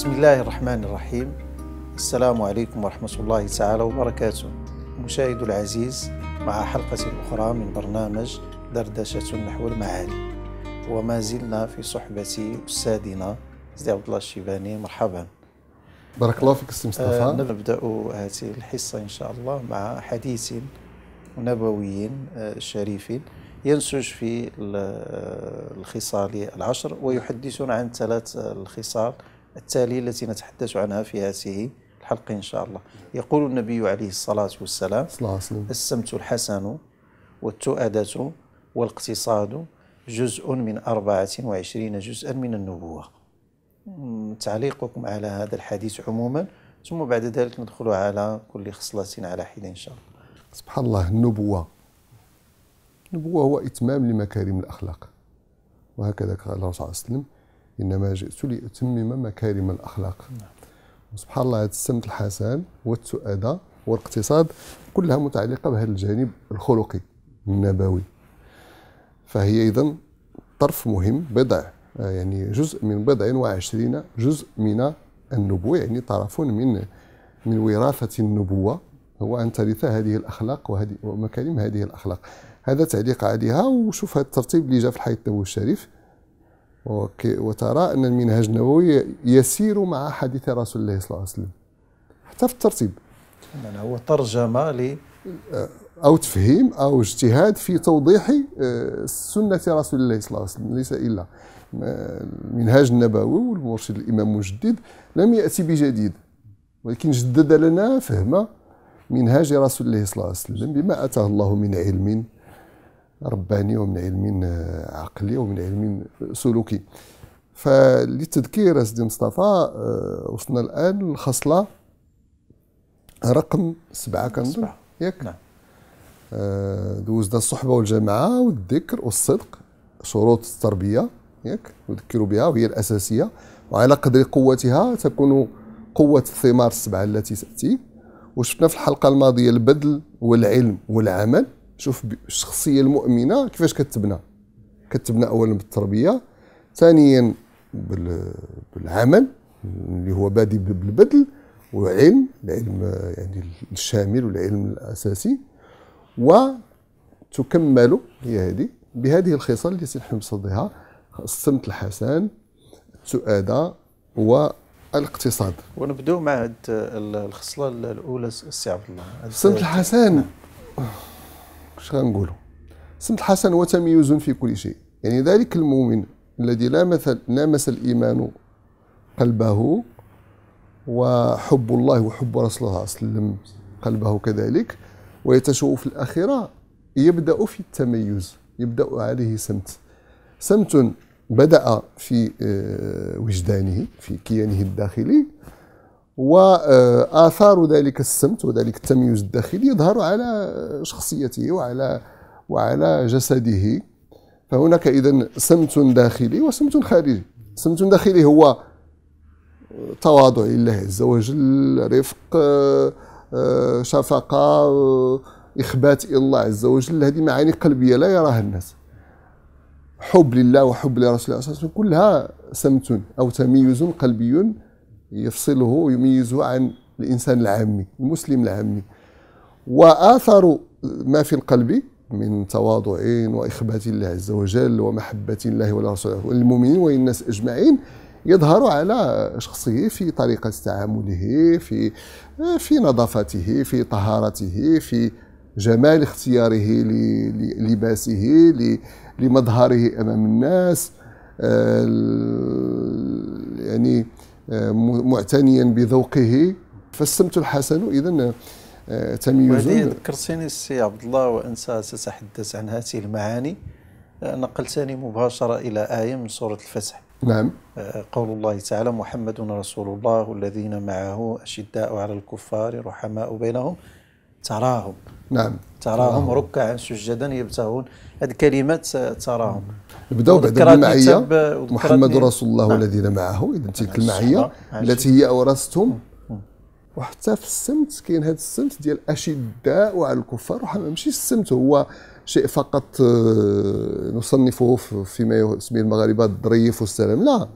بسم الله الرحمن الرحيم السلام عليكم ورحمة الله تعالى وبركاته مشاهد العزيز مع حلقة أخرى من برنامج دردشة نحو المعالي وما زلنا في صحبة أستاذنا أستاذ عبد الله الشيباني مرحبا بارك الله فيك استاذ مصطفى آه نبدأ هذه الحصة إن شاء الله مع حديث نبوي شريف ينسج في الخصال العشر ويحدثنا عن ثلاث الخصال التالية التي نتحدث عنها في هذه الحلقة إن شاء الله يقول النبي عليه الصلاة والسلام السمت الحسن والتؤادة والاقتصاد جزء من 24 جزءا من النبوة تعليقكم على هذا الحديث عموما ثم بعد ذلك ندخل على كل خصلة على حد إن شاء الله سبحان الله النبوة النبوة هو إتمام لمكارم الأخلاق وهكذا قال الله صلى الله عليه وسلم إنما جئت لأتمم مكارم الأخلاق نعم. سبحان الله هذا السمت الحسن والتؤادة والاقتصاد كلها متعلقة بهذا الجانب الخلقي النبوي فهي إذا طرف مهم بضع يعني جزء من بضع وعشرين جزء من النبوة يعني طرف من من وراثة النبوة هو أن ترث هذه الأخلاق وهذه ومكارم هذه الأخلاق هذا تعليق عليها وشوف هذا الترتيب اللي جاء في الحديث النبوي الشريف وترى أن المنهج النووي يسير مع حديث رسول الله صلى الله عليه وسلم حتى في الترتيب يعني هو ترجمة ل أه، أو تفهيم أو اجتهاد في توضيح أه، سنة رسول الله صلى الله عليه وسلم ليس إلا أه، المنهاج النبوي والمرشد الإمام مجدد لم يأتي بجديد ولكن جدد لنا فهم منهاج رسول الله صلى الله عليه وسلم بما أتاه الله من علم رباني ومن علم آه، عقلي ومن علم سلوكي فللتذكير سيدي مصطفى آه، وصلنا الان للخصله رقم سبعه كنظن ياك نعم آه، دوزنا الصحبه والجماعه والذكر والصدق شروط التربيه ياك نذكر بها وهي الاساسيه وعلى قدر قوتها تكون قوه الثمار السبعه التي تاتي وشفنا في الحلقه الماضيه البذل والعلم والعمل شوف الشخصيه المؤمنه كيفاش كتبنى كتبنى اولا بالتربيه ثانيا بالعمل اللي هو بادي بالبذل وعلم العلم يعني الشامل والعلم الاساسي وتكمل هي هذه بهذه الخصال التي نحن بصدها الصمت الحسن السؤاده والاقتصاد ونبدو مع الخصله الاولى السي عبد الله الصمت الحسن نعم. اش غنقولوا سمت الحسن تميز في كل شيء يعني ذلك المؤمن الذي لامس لامس الايمان قلبه وحب الله وحب رسول الله صلى الله عليه وسلم قلبه كذلك ويتشوف في الآخرة يبدأ في التميز يبدأ عليه سمت سمت بدأ في آه، وجدانه في كيانه الداخلي واثار آه، ذلك السمت وذلك التمييز الداخلي يظهر على آه، شخصيته وعلى وعلى جسده فهناك اذا سمت داخلي وسمت خارجي سمت داخلي هو آه، تواضع لله عز وجل رفق شفقه اخبات الى الله عز وجل هذه معاني قلبيه لا يراها الناس حب لله وحب لرسول الله صلى الله عليه وسلم كلها سمت او تمييز قلبي يفصله ويميزه عن الإنسان العامي المسلم العامي وآثر ما في القلب من تواضع وإخبات الله عز وجل ومحبة الله ورسوله والمؤمنين والناس أجمعين يظهر على شخصه في طريقة تعامله في في نظافته في طهارته في جمال اختياره للباسه لمظهره أمام الناس آه، يعني آه، معتنيا بذوقه فالسمت الحسن اذا آه، تميز ذكرتني السي عبد الله وانسى ساتحدث عن هذه المعاني آه، نقلتني مباشره الى ايه من سوره الفتح نعم قول الله تعالى محمد رسول الله والذين معه أشداء على الكفار رحماء بينهم تراهم نعم تراهم ركعا سجدا يبتغون هذه الكلمات تراهم بداو بعد بالمعيه محمد رسول الله والذين نعم. معه اذا تلك المعيه التي هي اورثتهم وحتى في السمت كاين هذا السمت ديال الاشداء على الكفار ماشي السمت هو شيء فقط آه، نصنفه فيما يسميه المغاربه الضريف والسلام لا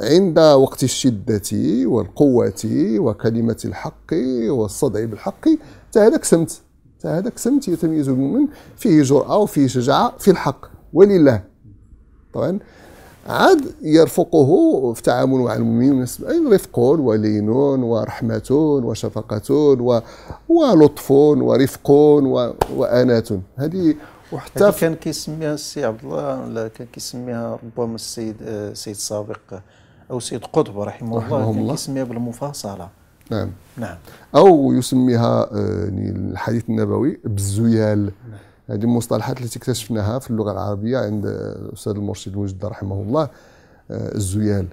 عند وقت الشدة والقوة وكلمة الحق والصدع بالحق تهلك سمت هذاك سمت يتميز المؤمن فيه جرأة وفيه شجاعة في الحق ولله طبعا عاد يرفقه في تعامل مع المؤمنين أين رفق ولين ورحمة وشفقة و... ولطف ورفق و... وأناة هذه وحتى كان كيسميها السي عبد الله ولا كان كيسميها ربما السيد السيد سابق او السيد قطب رحمه, رحمه الله كان كيسميها بالمفاصله نعم نعم او يسميها آه، يعني الحديث النبوي بالزيال نعم. هذه المصطلحات التي اكتشفناها في اللغه العربيه عند الاستاذ المرشد المجد رحمه الله آه، الزيال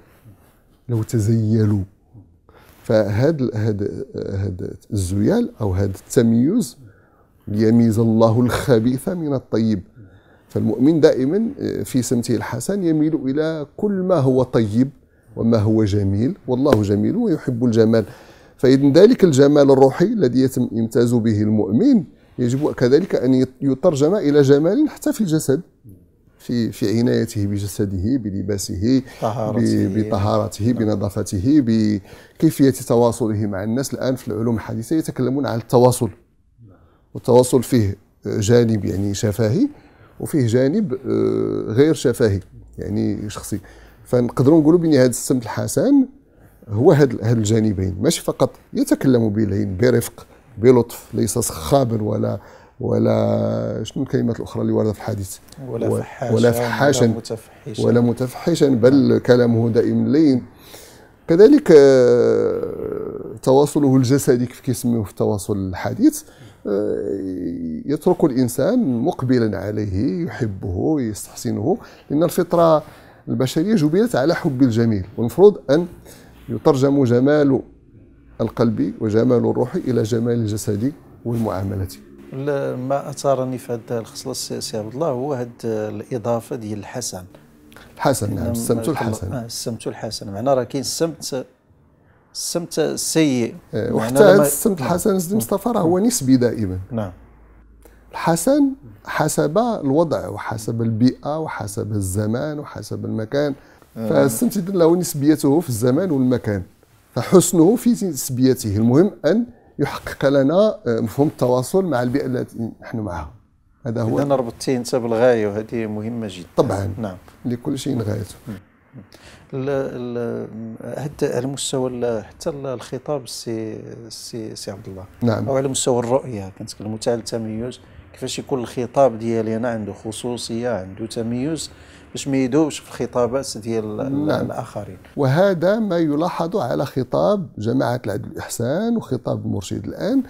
لو تزيلوا فهذا هذا هذا الزيال او هذا التمييز ليميز الله الخبيث من الطيب فالمؤمن دائما آه، في سمته الحسن يميل الى كل ما هو طيب وما هو جميل والله جميل ويحب الجمال فإذن ذلك الجمال الروحي الذي يتم إمتاز به المؤمن يجب كذلك أن يترجم إلى جمال حتى في الجسد في في عنايته بجسده بلباسه طهارته بطهارته بنظافته بكيفيه تواصله مع الناس الان في العلوم الحديثه يتكلمون عن التواصل والتواصل فيه جانب يعني شفاهي وفيه جانب آه، غير شفاهي يعني شخصي فنقدروا نقولوا بان هذا السمت الحسن هو هاد, هاد الجانبين ماشي فقط يتكلم بلين برفق بلطف ليس سخابا ولا ولا شنو الكلمات الاخرى اللي ورد في الحديث ولا فحاشا ولا فحاشا متفحشا, ولا متفحشا بل كلامه دائم لين كذلك آه، تواصله الجسدي كيف كيسميوه في التواصل الحديث آه، يترك الانسان مقبلا عليه يحبه يستحسنه لان الفطره البشريه جبلت على حب الجميل والمفروض ان يترجم جمال القلب وجمال الروح إلى جمال الجسد والمعاملة ما أثارني في هذا الخصلة سي عبد الله هو هذه الإضافة ديال الحسن الحسن نعم السمت الحسن آه، السمت الحسن معناه راه كاين آه، السمت السمت السيء وحتى هذا السمت الحسن سيدي مصطفى راه هو نسبي دائما نعم الحسن حسب الوضع وحسب البيئة وحسب الزمان وحسب المكان آه. فاستمسك له نسبيته في الزمان والمكان فحسنه في نسبيته المهم أن يحقق لنا آه، مفهوم التواصل مع البيئة التي نحن معها هذا هو إذا ربطتيه أنت بالغاية وهذه مهمة جدا طبعا نعم لكل شيء غايته حتى على مستوى حتى الخطاب السي سي سي عبد الله نعم او على مستوى الرؤيه كنتكلموا تاع التميز كيفاش يكون الخطاب ديالي انا عنده خصوصيه عنده تميز باش ما يدوبش في الخطابات ديال نعم. الاخرين وهذا ما يلاحظ على خطاب جماعه العدل والاحسان وخطاب المرشد الان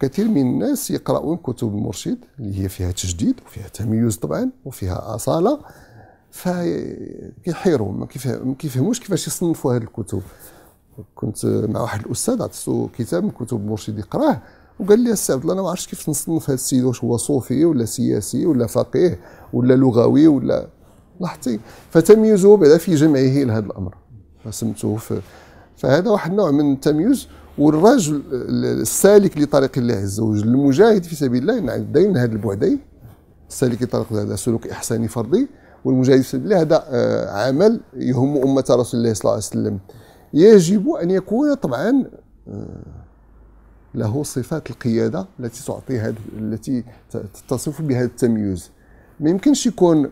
كثير من الناس يقرؤون كتب المرشد اللي هي فيها تجديد وفيها تميز طبعا وفيها اصاله فكيحيروا ما كيفهموش كيفاش يصنفوا هذه الكتب كنت مع واحد الاستاذ عطيتو كتاب من كتب المرشد يقراه وقال لي السي عبد الله انا ما عرفتش كيف نصنف هذا السيد واش هو صوفي ولا سياسي ولا فقيه ولا لغوي ولا لاحظتي فتمييزه بعد في جمعه لهذا الامر رسمته في فهذا واحد النوع من التمييز والرجل السالك لطريق الله عز وجل المجاهد في سبيل الله ينعد هذا البعدين السالك لطريق هذا سلوك احساني فردي والمجاهد في سبيل الله هذا عمل يهم امه رسول الله صلى الله عليه وسلم يجب ان يكون طبعا آه، له صفات القياده التي تعطي التي تتصف بهذا التمييز ما يمكنش يكون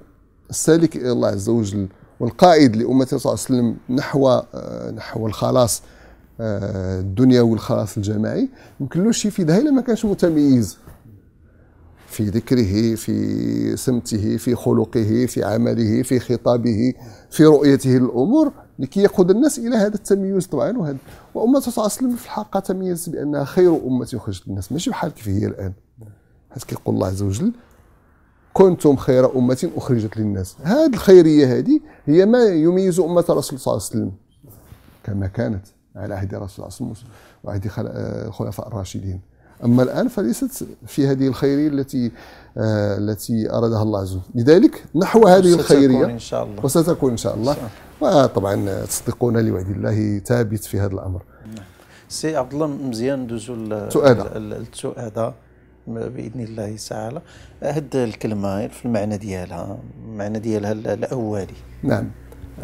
السالك الى الله عز وجل والقائد لامه صلى الله عليه وسلم نحو آه، نحو الخلاص آه، الدنيوي والخلاص الجماعي يمكن يمكنلوش يفيدها الا ما كانش متميز في ذكره في سمته في خلقه في عمله في خطابه في رؤيته للامور لكي يقود الناس الى هذا التمييز طبعا وهذا وامه صلى الله عليه وسلم في الحقيقه تميزت بانها خير امه اخرجت للناس ماشي بحال كيف هي الان حيت كيقول الله عز وجل كنتم خير امه اخرجت للناس هذه الخيريه هذه هي ما يميز امه الرسول صلى الله عليه وسلم كما كانت على عهد الرسول صلى الله عليه وسلم وعهد الخلفاء آه، الراشدين اما الان فليست في هذه الخيريه التي آه التي ارادها الله عز وجل لذلك نحو هذه الخيريه إن شاء الله وستكون ان شاء الله وطبعا تصدقون لوعد الله ثابت في هذا الامر نعم. سي عبد الله مزيان ندوزو للسؤاده باذن الله تعالى هاد الكلمه في المعنى ديالها المعنى ديالها الاولي نعم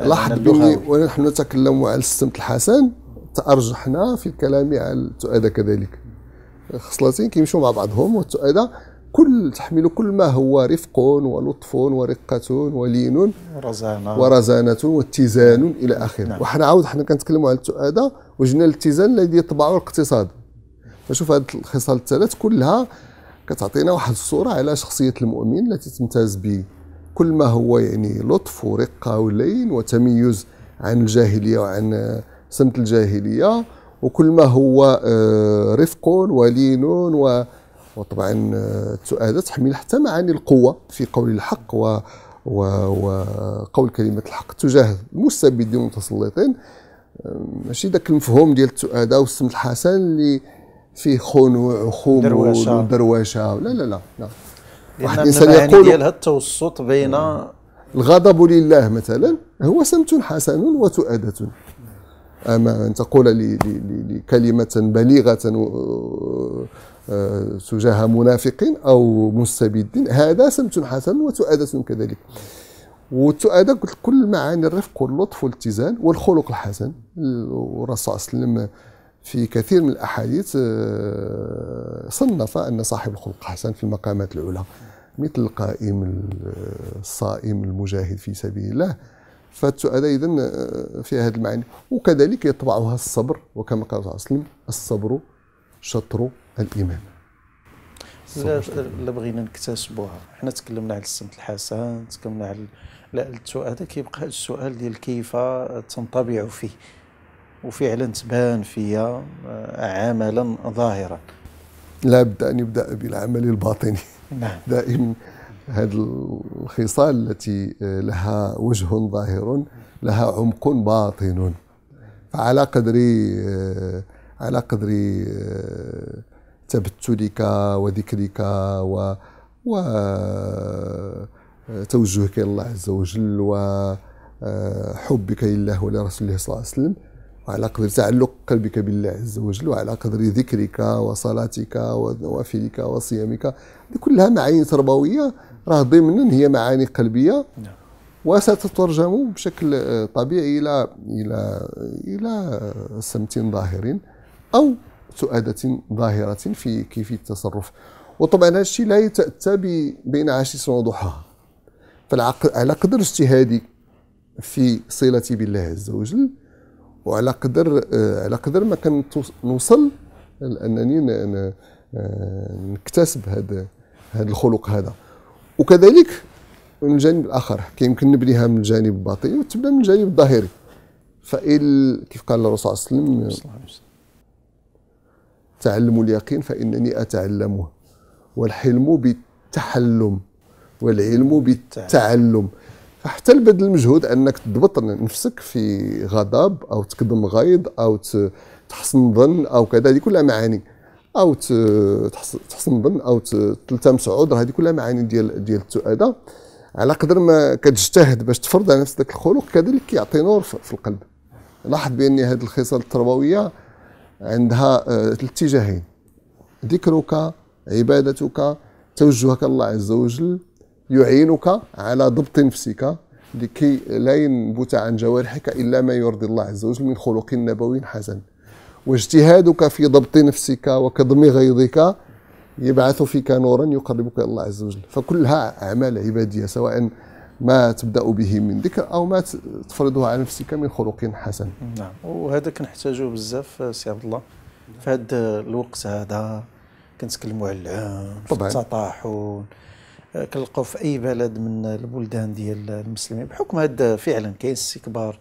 لاحظ بلي ونحن نتكلم على السمت الحسن تارجحنا في الكلام على التؤاده كذلك خصلتين كيمشوا مع بعضهم والتؤاده كل تحمل كل ما هو رفق ولطف ورقة ولين ورزانة ورزانة واتزان نعم. إلى آخره نعم. وحنا عاود حنا كنتكلموا على التؤادة وجنا الاتزان الذي يطبعه الاقتصاد فشوف هذه الخصال الثلاث كلها كتعطينا واحد الصورة على شخصية المؤمن التي تمتاز به كل ما هو يعني لطف ورقة ولين وتميز عن الجاهلية وعن سمت الجاهلية وكل ما هو آه، رفق ولين و وطبعا هذا آه، تحمل حتى معاني القوه في قول الحق و وقول كلمه الحق تجاه المستبدين والمتسلطين آه، ماشي ذاك المفهوم ديال التؤاده والسمت الحسن اللي فيه خون وخوم ودروشه لا لا لا, لا. واحد الانسان يقول ديالها التوسط بين آه، الغضب لله مثلا هو سمت حسن وتؤاده اما ان تقول لكلمه بليغه آه، تجاه منافقين أو مستبدين هذا سمت حسن وتؤادة كذلك وتؤادة قلت كل معاني الرفق واللطف والاتزان والخلق الحسن والرسول صلى الله عليه وسلم في كثير من الأحاديث آه، صنف أن صاحب الخلق الحسن في المقامات العلى مثل القائم الصائم المجاهد في سبيل الله فالتؤدى اذا آه، فيها هذه المعاني وكذلك يطبعها الصبر وكما قال صلى الله عليه وسلم الصبر شطر الإيمان لا بغينا نكتسبوها حنا تكلمنا على السمت الحسن تكلمنا على لا السؤال هذا كيبقى السؤال ديال كيف تنطبع فيه وفعلا تبان فيا آه، عملا ظاهرا لابد ان يبدا بالعمل الباطني نعم. دائما هذه الخصال التي آه، لها وجه ظاهر لها عمق باطن فعلى قدر آه، على قدر آه، تبتلك وذكرك و وتوجهك آه، الى الله عز وجل وحبك آه، لله ولرسوله صلى الله عليه وسلم وعلى قدر تعلق قلبك بالله عز وجل وعلى قدر ذكرك وصلاتك ونوافلك وصيامك هذه كلها معاني تربويه راه ضمن هي معاني قلبيه نعم. وستترجم بشكل طبيعي الى الى الى سمت ظاهر أو سؤادة ظاهرة في كيفية التصرف وطبعا هذا الشيء لا يتأتى بين بانعكاس وضحاها فالعقل على قدر اجتهادي في صلتي بالله عز وجل وعلى قدر آه، على قدر ما كنوصل انني آه، نكتسب هذا هذا الخلق هذا وكذلك من الجانب الاخر كيمكن نبنيها من الجانب الباطني وتبدا من الجانب الظاهري فإل كيف قال الرسول صلى الله عليه وسلم تعلم اليقين فإنني أتعلمه والحلم بالتحلم والعلم بالتعلم فحتى البذل المجهود انك تضبط نفسك في غضب او تكظم غيظ او تحسن ظن او كذا هذه كلها معاني او تحسن ظن او تلتمس عذر هذه كلها معاني ديال ديال التؤاده على قدر ما كتجتهد باش تفرض على نفسك الخلق كذلك كيعطي نور في القلب لاحظ بان هذه الخصال التربويه عندها ثلاث آه، اتجاهين ذكرك عبادتك توجهك الله عز وجل يعينك على ضبط نفسك لكي لا ينبت عن جوارحك إلا ما يرضي الله عز وجل من خلق نبوي حسن واجتهادك في ضبط نفسك وكضم غيظك يبعث فيك نورا يقربك الى الله عز وجل فكلها اعمال عباديه سواء ما تبدا به من ذكر او ما تفرضه على نفسك من خلق حسن نعم وهذا كنحتاجوه بزاف آه، سي عبد الله في هذا الوقت هذا كنتكلموا على العام طبعا التطاحن آه، كنلقاو في اي بلد من البلدان ديال المسلمين بحكم هذا فعلا كاين استكبار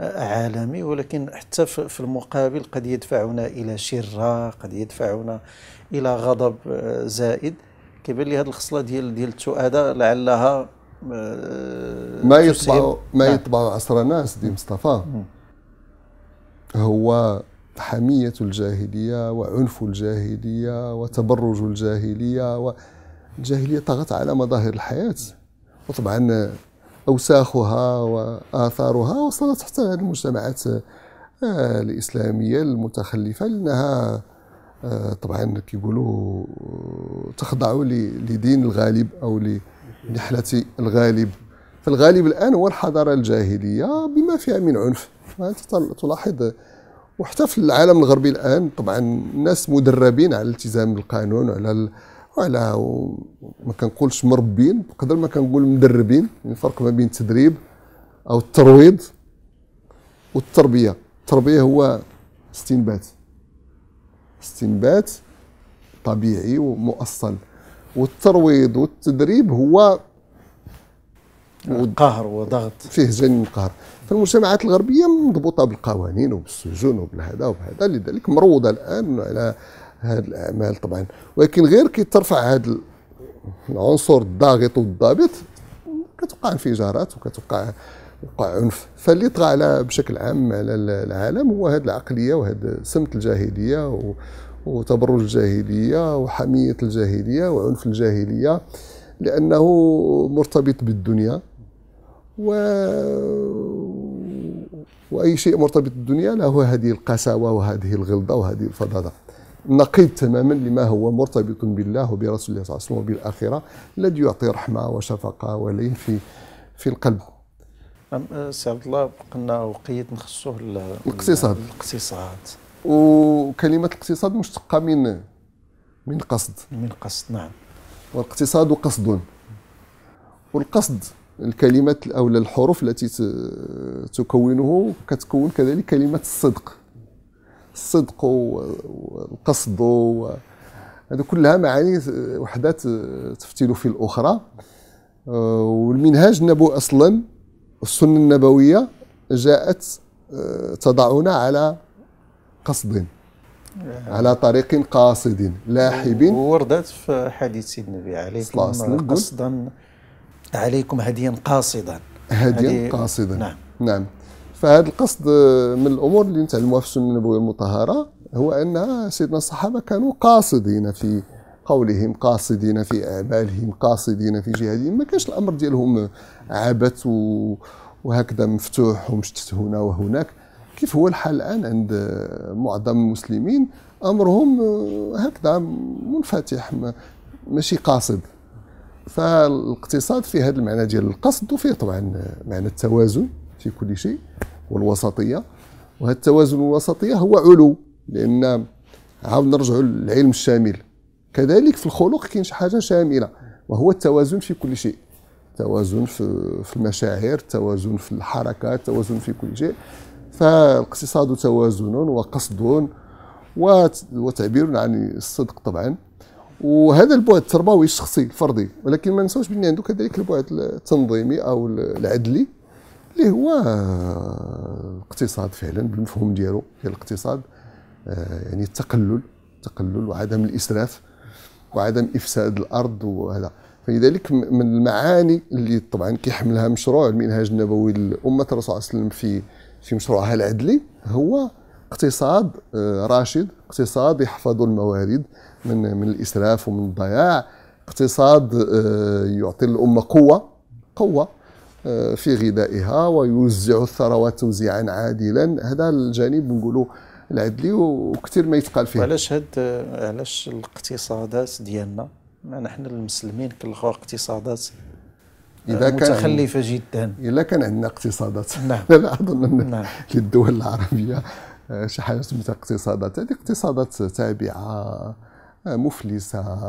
آه، عالمي ولكن حتى في المقابل قد يدفعنا الى شره قد يدفعنا الى غضب زائد كيبان لي هذه الخصله ديال ديال التؤاده لعلها ما يطبعوا ما يطبعوا عصر الناس دي مصطفى هو حمية الجاهلية وعنف الجاهلية وتبرج الجاهلية و... الجاهلية طغت على مظاهر الحياة وطبعا أوساخها وآثارها وصلت حتى المجتمعات الإسلامية المتخلفة لأنها آه، طبعا كيقولوا آه، تخضعوا لدين الغالب او لنحله الغالب فالغالب الان هو الحضاره الجاهليه بما فيها من عنف انت تلاحظ وحتى في العالم الغربي الان طبعا الناس مدربين على الالتزام بالقانون وعلى وعلى ما كنقولش مربين بقدر ما كنقول مدربين يعني الفرق ما بين التدريب او الترويض والتربيه التربيه هو استنبات استنبات طبيعي ومؤصل والترويض والتدريب هو آه، قهر وضغط فيه جانب القهر فالمجتمعات الغربيه مضبوطه بالقوانين وبالسجون وبالهذا وبهذا لذلك مروضه الان على هذه الاعمال طبعا ولكن غير كي ترفع هذا العنصر الضاغط والضابط كتوقع انفجارات وكتوقع وقع عنف فاللي طغى على بشكل عام على العالم هو هذه العقليه وهذا سمت الجاهليه وتبرج الجاهليه وحميه الجاهليه وعنف الجاهليه لانه مرتبط بالدنيا و واي شيء مرتبط بالدنيا له هذه القساوه وهذه الغلظه وهذه الفظاظه نقيض تماما لما هو مرتبط بالله وبرسول الله صلى الله عليه وسلم وبالاخره الذي يعطي رحمه وشفقه ولين في في القلب أه، سي عبد الله قلنا وقيت نخصوه الاقتصاد الاقتصاد وكلمه الاقتصاد مشتقه من من قصد من قصد نعم والاقتصاد قصد والقصد الكلمات او الحروف التي تكونه كتكون كذلك كلمه الصدق الصدق والقصد هذو كلها معاني وحده تفتل في الاخرى أه، والمنهاج النبوي اصلا السنة النبوية جاءت آه، تضعنا على قصد على طريق قاصد لاحب وردت في حديث النبي عليه الصلاة والسلام قصدا عليكم هديا قاصدا هديا هدي قاصدا نعم نعم فهذا القصد آه، من الامور اللي نتعلموها في السنه النبويه المطهره هو ان سيدنا الصحابه كانوا قاصدين في قولهم قاصدين في اعمالهم قاصدين في جهادهم ما كانش الامر ديالهم عبث وهكذا مفتوح ومشتت هنا وهناك كيف هو الحال الان عند معظم المسلمين امرهم هكذا منفتح ماشي قاصد فالاقتصاد في هذا المعنى ديال القصد وفيه طبعا معنى التوازن في كل شيء والوسطيه وهذا التوازن والوسطيه هو علو لان عاود نرجعوا للعلم الشامل كذلك في الخلق كاين شي حاجه شامله وهو التوازن في كل شيء توازن في, المشاعر توازن في الحركات توازن في كل شيء فالاقتصاد توازن وقصد وتعبير عن الصدق طبعا وهذا البعد التربوي الشخصي الفردي ولكن ما ننساوش بان عنده كذلك البعد التنظيمي او العدلي اللي هو الاقتصاد فعلا بالمفهوم ديالو ديال الاقتصاد آه، يعني التقلل التقلل وعدم الاسراف وعدم افساد الارض وهذا فلذلك من المعاني اللي طبعا كيحملها مشروع المنهاج النبوي لامه الرسول صلى الله عليه وسلم في في مشروعها العدلي هو اقتصاد آه، راشد اقتصاد يحفظ الموارد من من الاسراف ومن الضياع اقتصاد آه، يعطي الامه قوه قوه آه، في غذائها ويوزع الثروات توزيعا عادلا هذا الجانب نقولوا العدلي وكثير ما يتقال فيه علاش هاد علاش الاقتصادات ديالنا نحن المسلمين كنلقاو اقتصادات آه، اذا كان متخلفه جدا الا كان عندنا اقتصادات نعم لا اظن ان نعم. للدول العربيه آه، شي حاجه سميتها اقتصادات هذه اقتصادات تابعه آه، مفلسه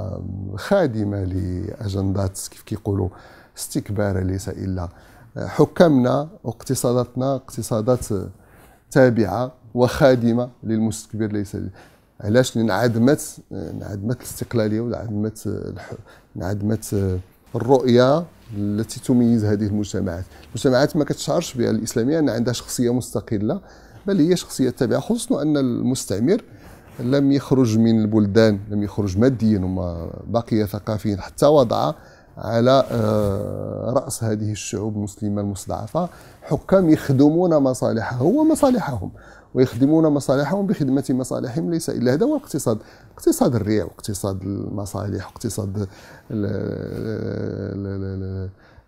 خادمه لاجندات كيف كيقولوا استكبار ليس الا حكامنا واقتصاداتنا اقتصادات تابعه وخادمه للمستكبر ليس علاش لان انعدمت انعدمت الاستقلاليه وانعدمت انعدمت الرؤيه التي تميز هذه المجتمعات المجتمعات ما كتشعرش بها الاسلاميه ان عندها شخصيه مستقله بل هي شخصيه تابعه خصوصا ان المستعمر لم يخرج من البلدان لم يخرج ماديا وما بقي ثقافيا حتى وضع على آه، رأس هذه الشعوب المسلمة المستضعفة حكام يخدمون مصالحه ومصالحهم ويخدمون مصالحهم بخدمة مصالحهم ليس إلا هذا هو الاقتصاد اقتصاد الريع واقتصاد المصالح واقتصاد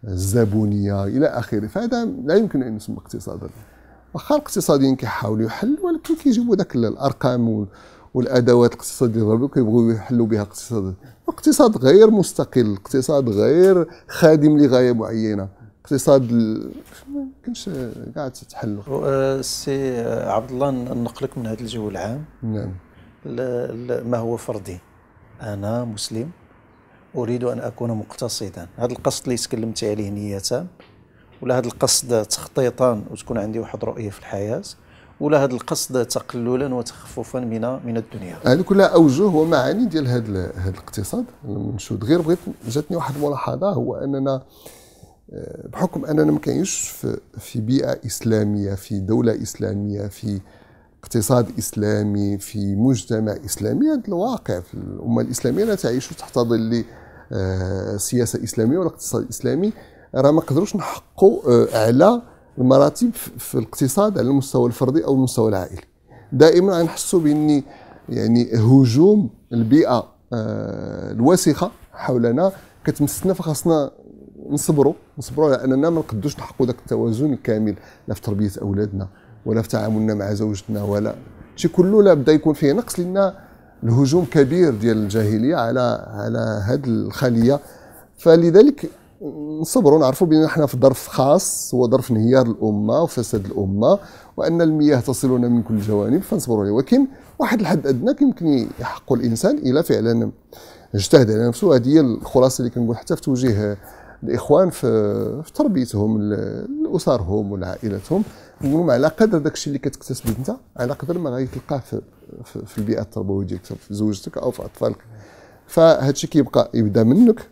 الزبونية إلى آخره فهذا لا يمكن أن يسمى اقتصادا واخا الاقتصاديين كيحاولوا يحلوا ولكن كيجيبوا ذاك الأرقام والادوات الاقتصاديه ضربوا كيبغيو يحلوا بها اقتصاد اقتصاد غير مستقل اقتصاد غير خادم لغايه معينه اقتصاد ال... كاينش كانش كاع أه، سي عبد الله ننقلك من هذا الجو العام نعم ما هو فردي انا مسلم اريد ان اكون مقتصدا هذا القصد اللي تكلمت عليه نيه ولا هذا القصد تخطيطان وتكون عندي واحد رؤيه في الحياه ولا هذا القصد تقللا وتخففا من من الدنيا هذه آه، كلها اوجه ومعاني ديال هذا الاقتصاد المنشود غير بغيت جاتني واحد الملاحظه هو اننا آه، بحكم اننا ما كاينش في, في بيئه اسلاميه في دوله اسلاميه في اقتصاد اسلامي في مجتمع اسلامي هذا الواقع في الامه الاسلاميه لا تعيش تحت ظل آه، سياسه اسلاميه ولا اقتصاد اسلامي راه ما نقدروش نحقوا على المراتب في الاقتصاد على المستوى الفردي او المستوى العائلي دائما غنحسوا بان يعني هجوم البيئه آه، الوسخه حولنا كتمسنا فخاصنا نصبروا نصبروا على اننا ما نقدوش نحققوا ذاك التوازن الكامل لا في تربيه اولادنا ولا في تعاملنا مع زوجتنا ولا شي كله لا بدا يكون فيه نقص لان الهجوم كبير ديال الجاهليه على على هذه الخليه فلذلك نصبروا نعرفوا بان احنا في ظرف خاص هو ظرف انهيار الامه وفساد الامه وان المياه تصلنا من كل الجوانب فنصبروا عليه ولكن واحد الحد ادنى يمكن يحق الانسان الى فعلا اجتهد على نفسه هذه هي الخلاصه اللي كنقول حتى في توجيه الاخوان في, في تربيتهم لاسرهم ولعائلتهم نقولهم على قدر داك الشيء اللي كتكتسب انت على قدر ما غيتلقاه في, في, في البيئه التربويه ديالك في زوجتك او في اطفالك فهذا الشيء كيبقى يبدا منك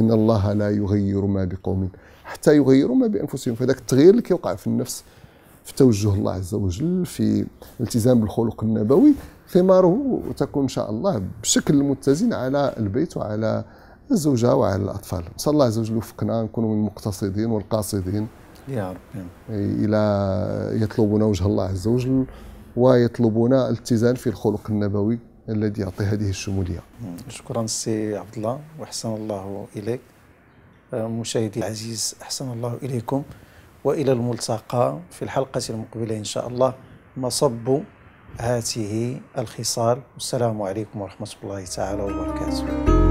إن الله لا يغير ما بقوم حتى يغيروا ما بأنفسهم فذاك التغيير اللي كيوقع في النفس في توجه الله عز وجل في الالتزام بالخلق النبوي ثماره تكون إن شاء الله بشكل متزن على البيت وعلى الزوجة وعلى الأطفال نسأل الله عز وجل وفقنا نكونوا من المقتصدين والقاصدين يا رب إلى يطلبون وجه الله عز وجل ويطلبون الاتزان في الخلق النبوي الذي يعطي هذه الشموليه. شكرا سي عبد الله واحسن الله اليك. آه، مشاهدي العزيز احسن الله اليكم والى الملتقى في الحلقه المقبله ان شاء الله مصب هاته الخصال والسلام عليكم ورحمه الله تعالى وبركاته.